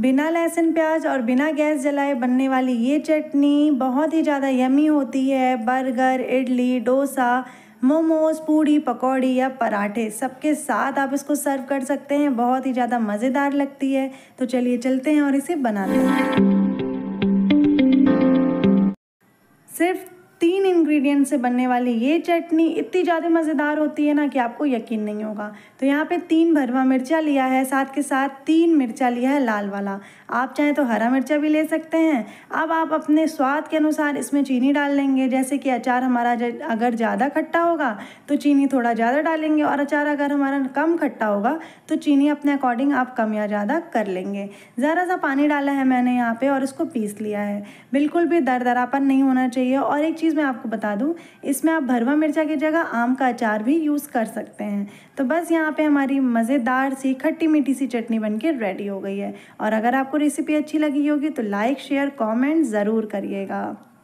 बिना लहसुन प्याज और बिना गैस जलाए बनने वाली ये चटनी बहुत ही ज़्यादा यमी होती है बर्गर इडली डोसा मोमोज पूड़ी पकौड़ी या पराठे सबके साथ आप इसको सर्व कर सकते हैं बहुत ही ज़्यादा मज़ेदार लगती है तो चलिए चलते हैं और इसे बनाते हैं सिर्फ तीन इंग्रेडिएंट से बनने वाली ये चटनी इतनी ज़्यादा मज़ेदार होती है ना कि आपको यकीन नहीं होगा तो यहाँ पे तीन भरवा मिर्चा लिया है साथ के साथ तीन मिर्चा लिया है लाल वाला आप चाहें तो हरा मिर्चा भी ले सकते हैं अब आप अपने स्वाद के अनुसार इसमें चीनी डाल लेंगे जैसे कि अचार हमारा अगर ज़्यादा खट्टा होगा तो चीनी थोड़ा ज़्यादा डालेंगे और अचार अगर हमारा कम खट्टा होगा तो चीनी अपने अकॉर्डिंग आप कम या ज़्यादा कर लेंगे ज़रा सा पानी डाला है मैंने यहाँ पर और इसको पीस लिया है बिल्कुल भी दर नहीं होना चाहिए और एक चीज़ मैं आपको बता दूँ इसमें आप भरवा मिर्चा की जगह आम का अचार भी यूज़ कर सकते हैं तो बस यहाँ पे हमारी मज़ेदार सी खट्टी मीठी सी चटनी बन रेडी हो गई है और अगर आपको रेसिपी अच्छी लगी होगी तो लाइक शेयर कॉमेंट ज़रूर करिएगा